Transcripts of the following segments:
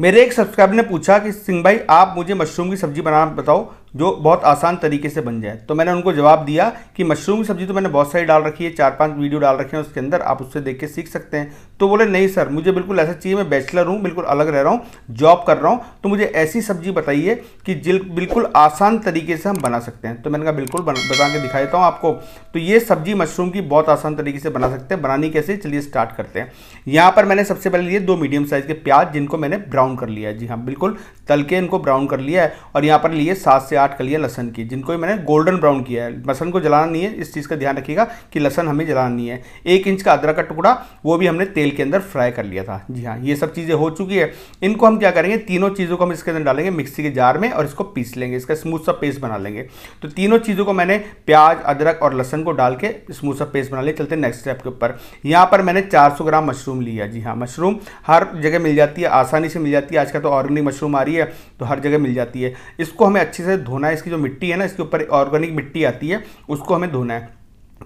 मेरे एक सब्सक्राइबर ने पूछा कि सिंह भाई आप मुझे मशरूम की सब्जी बनाना बताओ जो बहुत आसान तरीके से बन जाए तो मैंने उनको जवाब दिया कि मशरूम की सब्ज़ी तो मैंने बहुत सारी डाल रखी है चार पांच वीडियो डाल रखे हैं उसके अंदर आप उससे देख के सीख सकते हैं तो बोले नहीं सर मुझे बिल्कुल ऐसा चाहिए मैं बैचलर हूँ बिल्कुल अलग रह रहा हूँ जॉब कर रहा हूँ तो मुझे ऐसी सब्ज़ी बताइए कि जिल बिल्कुल आसान तरीके से हम बना सकते हैं तो मैंने कहा बिल्कुल बता के दिखा देता हूँ आपको तो ये सब्ज़ी मशरूम की बहुत आसान तरीके से बना सकते हैं बनानी कैसे चलिए स्टार्ट करते हैं यहाँ पर मैंने सबसे पहले लिए दो मीडियम साइज़ के प्याज जिनको मैंने ब्राउन कर लिया है जी हाँ बिल्कुल तल के इनको ब्राउन कर लिया है और यहाँ पर लिए सात से काट कर लिया लहसन की जिनको मैंने गोल्डन ब्राउन किया है लहसन को जलाना नहीं है इस चीज़ का ध्यान रखिएगा कि लहसन हमें जलाना नहीं है एक इंच का अदरक का टुकड़ा वो भी हमने तेल के अंदर फ्राई कर लिया था जी हाँ ये सब चीज़ें हो चुकी है इनको हम क्या करेंगे तीनों चीज़ों को हम इसके अंदर डालेंगे मिक्सी के जार में और इसको पीस लेंगे इसका स्मूथ सा पेस्ट बना लेंगे तो तीनों चीज़ों को मैंने प्याज अदरक और लहसन को डाल के स्मूथ सा पेस्ट बना लिया चलते नेक्स्ट स्टेप के ऊपर यहाँ पर मैंने सौ ग्राम मशरूम लिया जी हाँ मशरूम हर जगह मिल जाती है आसानी से मिल जाती है आज तो ऑर्गेनिक मशरूम आ रही है तो हर जगह मिल जाती है इसको हमें अच्छे से धो धोना है इसकी जो मिट्टी है ना इसके ऊपर ऑर्गेनिक मिट्टी आती है उसको हमें धोना है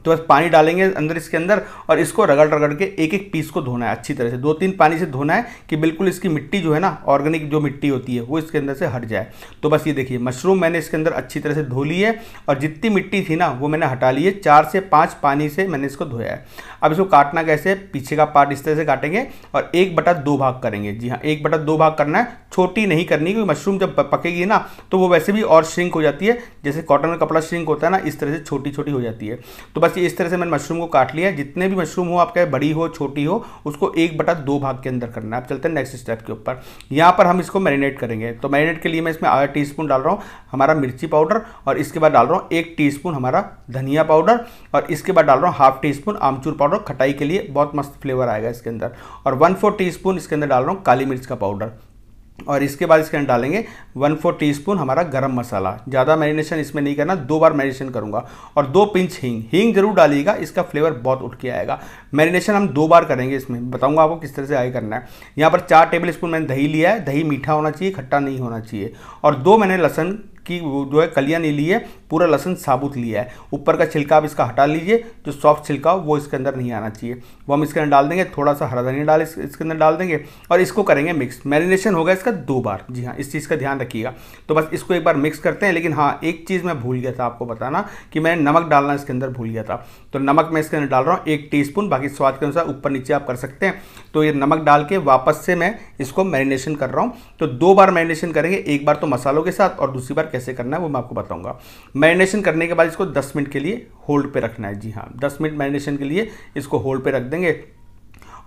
तो बस पानी डालेंगे अंदर इसके अंदर और इसको रगड़ रगड़ के एक एक पीस को धोना है अच्छी तरह से दो तीन पानी से धोना है कि बिल्कुल इसकी मिट्टी जो है ना ऑर्गेनिक जो मिट्टी होती है वो इसके अंदर से हट जाए तो बस ये देखिए मशरूम मैंने इसके अंदर अच्छी तरह से धो ली है और जितनी मिट्टी थी ना वो मैंने हटा ली है चार से पाँच पानी से मैंने इसको धोया है अब इसको काटना कैसे पीछे का पार्ट इस तरह से काटेंगे और एक बटा भाग करेंगे जी हाँ एक बटा भाग करना है छोटी नहीं करनी क्योंकि मशरूम जब पकेगी ना तो वो वैसे भी और श्रिंक हो जाती है जैसे कॉटन का कपड़ा श्रिंक होता है ना इस तरह से छोटी छोटी हो जाती है तो बस इस तरह से मैंने मशरूम को काट लिया जितने भी मशरूम हो आपका बड़ी हो छोटी हो उसको एक बटा दो भाग के अंदर करना है आप चलते हैं नेक्स्ट स्टेप के ऊपर यहाँ पर हम इसको मैरिनेट करेंगे तो मैरिनेट के लिए मैं इसमें आधा टी डाल रहा हूँ हमारा मिर्ची पाउडर और इसके बाद डाल रहा हूँ एक टी हमारा धनिया पाउडर और इसके बाद डाल रहा हूँ half teaspoon amchur powder खटाई के लिए बहुत मस्त फ्लेवर आएगा इसके अंदर और वन फोर टी इसके अंदर डाल रहा हूँ काली मिर्च का पाउडर और इसके बाद इसके अंदर डालेंगे वन फोर टीस्पून हमारा गरम मसाला ज़्यादा मैरिनेशन इसमें नहीं करना दो बार मैरिनेशन करूँगा और दो पिंच हींग हींग जरूर डालिएगा इसका फ्लेवर बहुत उठ के आएगा मैरिनेशन हम दो बार करेंगे इसमें बताऊँगा आपको किस तरह से आगे करना है यहाँ पर चार टेबल स्पून मैंने दही लिया है दही मीठा होना चाहिए खट्टा नहीं होना चाहिए और दो मैंने लहसन की जो है कलियाँ नहीं ली है पूरा लहसुन साबुत लिया है ऊपर का छिलका आप इसका हटा लीजिए जो सॉफ्ट छिलका वो इसके अंदर नहीं आना चाहिए वो हम इसके अंदर डाल देंगे थोड़ा सा हरा धनिया डाल इसके अंदर डाल देंगे और इसको करेंगे मिक्स मैरिनेशन होगा इसका दो बार जी हाँ इस चीज़ का ध्यान रखिएगा तो बस इसको एक बार मिक्स करते हैं लेकिन हाँ एक चीज़ मैं भूल गया था आपको बताना कि मैंने नमक डालना इसके अंदर भूल गया था तो नमक मैं इसके अंदर डाल रहा हूँ एक टी बाकी स्वाद के अनुसार ऊपर नीचे आप कर सकते हैं तो ये नमक डाल के वापस से मैं इसको मैरिनेशन कर रहा हूँ तो दो बार मैरिनेशन करेंगे एक बार तो मसालों के साथ और दूसरी बार कैसे करना है वो मैं आपको बताऊँगा मैरिनेशन करने के बाद इसको 10 मिनट के लिए होल्ड पे रखना है जी हाँ 10 मिनट मैरिनेशन के लिए इसको होल्ड पे रख देंगे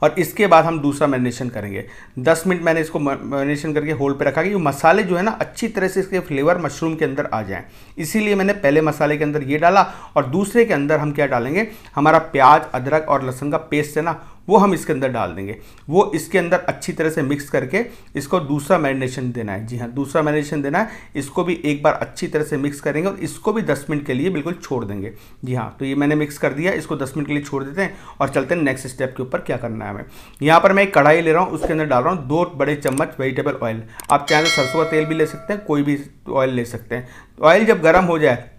और इसके बाद हम दूसरा मैरिनेशन करेंगे 10 मिनट मैंने इसको मैरिनेशन करके होल्ड पे रखा कि मसाले जो है ना अच्छी तरह से इसके फ्लेवर मशरूम के अंदर आ जाएं इसीलिए मैंने पहले मसाले के अंदर ये डाला और दूसरे के अंदर हम क्या डालेंगे हमारा प्याज अदरक और लहसुन का पेस्ट है ना वो हम इसके अंदर डाल देंगे वो इसके अंदर अच्छी तरह से मिक्स करके इसको दूसरा मैरिनेशन देना है जी हाँ दूसरा मैरिनेशन देना है इसको भी एक बार अच्छी तरह से मिक्स करेंगे और इसको भी दस मिनट के लिए बिल्कुल छोड़ देंगे जी हाँ तो ये मैंने मिक्स कर दिया इसको दस मिनट के लिए छोड़ देते हैं और चलते हैं नेक्स्ट स्टेप के ऊपर क्या करना है हमें यहाँ पर मैं एक कढ़ाई ले रहा हूँ उसके अंदर डाल रहा हूँ दो बड़े चम्मच वेजिटेबल ऑयल आप चाहें तो सरसों का तेल भी ले सकते हैं कोई भी ऑयल ले सकते हैं ऑयल जब गर्म हो जाए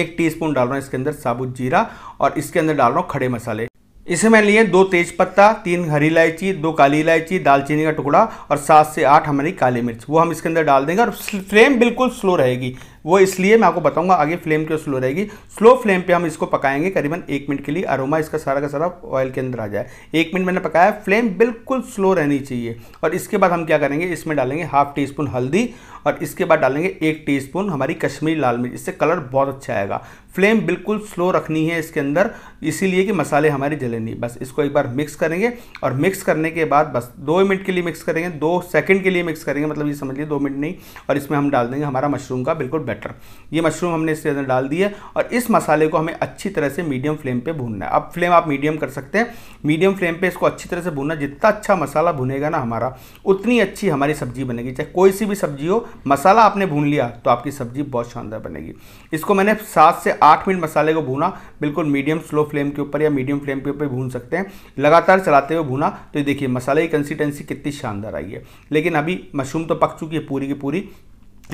एक टीस्पून डाल रहा हूँ इसके अंदर साबुत जीरा और इसके अंदर डाल रहा हूँ खड़े मसाले इसे मैंने लिए दो तेज पत्ता तीन हरी इलायची दो काली इलायची दालचीनी का टुकड़ा और सात से आठ हमारी काली मिर्च वो हम इसके अंदर डाल देंगे और फ्लेम बिल्कुल स्लो रहेगी वो इसलिए मैं आपको बताऊंगा आगे फ्लेम क्यों स्लो रहेगी स्लो फ्लेम पे हम इसको पकाएंगे करीबन एक मिनट के लिए अरोमा इसका सारा का सारा ऑयल के अंदर आ जाए एक मिनट मैंने पकाया फ्लेम बिल्कुल स्लो रहनी चाहिए और इसके बाद हम क्या करेंगे इसमें डालेंगे हाफ टी स्पून हल्दी और इसके बाद डालेंगे एक टी स्पून हमारी कश्मीरी लाल मिर्च इससे कलर बहुत अच्छा आएगा फ्लेम बिल्कुल स्लो रखनी है इसके अंदर इसीलिए कि मसाले हमारे जले नहीं बस इसको एक बार मिक्स करेंगे और मिक्स करने के बाद बस दो मिनट के लिए मिक्स करेंगे दो सेकंड के लिए मिक्स करेंगे मतलब ये समझ लीजिए दो मिनट नहीं और इसमें हम डाल देंगे हमारा मशरूम का बिल्कुल बेटर ये मशरूम हमने इसके अंदर डाल दिए और इस मसाले को हमें अच्छी तरह से मीडियम फ्लेम पे भूनना है अब फ्लेम आप मीडियम कर सकते हैं मीडियम फ्लेम पे इसको अच्छी तरह से भूनना जितना अच्छा मसाला भुनेगा ना हमारा उतनी अच्छी हमारी सब्जी बनेगी चाहे कोई सी भी सब्जी हो मसाला आपने भून लिया तो आपकी सब्जी बहुत शानदार बनेगी इसको मैंने सात से आठ मिनट मसाले को भूना बिल्कुल मीडियम स्लो फ्लेम के ऊपर या मीडियम फ्लेम के ऊपर भून सकते हैं लगातार चलाते हुए भूना तो ये देखिए मसाले की कंसिस्टेंसी कितनी शानदार आई है लेकिन अभी मशरूम तो पक चुकी है पूरी की पूरी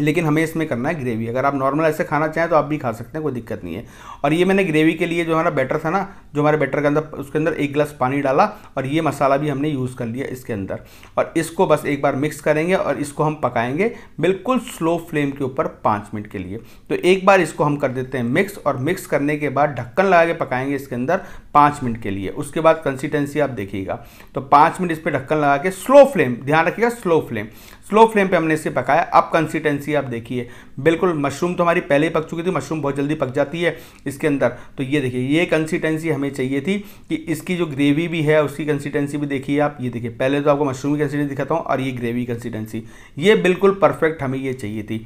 लेकिन हमें इसमें करना है ग्रेवी अगर आप नॉर्मल ऐसे खाना चाहें तो आप भी खा सकते हैं कोई दिक्कत नहीं है और ये मैंने ग्रेवी के लिए जो हमारा बैटर था ना जो हमारे बैटर के अंदर उसके अंदर एक गिलास पानी डाला और ये मसाला भी हमने यूज़ कर लिया इसके अंदर और इसको बस एक बार मिक्स करेंगे और इसको हम पकाएंगे बिल्कुल स्लो फ्लेम के ऊपर पाँच मिनट के लिए तो एक बार इसको हम कर देते हैं मिक्स और मिक्स करने के बाद ढक्कन लगा के पकाएंगे इसके अंदर पाँच मिनट के लिए उसके बाद कंसिस्टेंसी आप देखिएगा तो पाँच मिनट इस पर ढक्कन लगा के स्लो फ्लेम ध्यान रखिएगा स्लो फ्लेम स्लो फ्लेम पे हमने इसे पकाया अब कंसिस्टेंसी आप देखिए बिल्कुल मशरूम तो हमारी पहले ही पक चुकी थी मशरूम बहुत जल्दी पक जाती है इसके अंदर तो ये देखिए ये कंसिस्टेंसी हमें चाहिए थी कि इसकी जो ग्रेवी भी है उसकी कंसिस्टेंसी भी देखिए आप ये देखिए पहले तो आपको मशरूम की कंसिस्टेंसी दिखाता हूँ और ये ग्रेवी कंसिस्टेंसी ये बिल्कुल परफेक्ट हमें ये चाहिए थी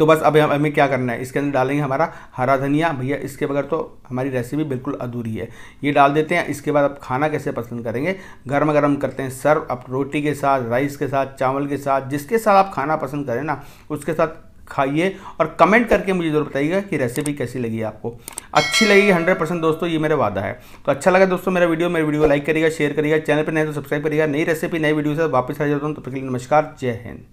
तो बस अब हमें क्या करना है इसके अंदर डालेंगे हमारा हरा धनिया भैया इसके बगैर तो हमारी रेसिपी बिल्कुल अधूरी है ये डाल देते हैं इसके बाद आप खाना कैसे पसंद करेंगे गर्म गर्म करते हैं सर्व आप रोटी के साथ राइस के साथ चावल के साथ जिसके साथ आप खाना पसंद करें ना उसके साथ खाइए और कमेंट करके मुझे ज़रूर बताइएगा कि रेसिपी कैसी लगी आपको अच्छी है हंड्रेड परसेंट दोस्तों ये मेरा वादा है तो अच्छा लगा दोस्तों मेरा वीडियो मेरे वीडियो को लाइक करिएगा शेयर करिएगा चैनल पर नए तो सब्सक्राइब करिएगा नई रेसिपी नई वीडियो से वापस आ जाता हूँ तो फिर नमस्कार जय हिंद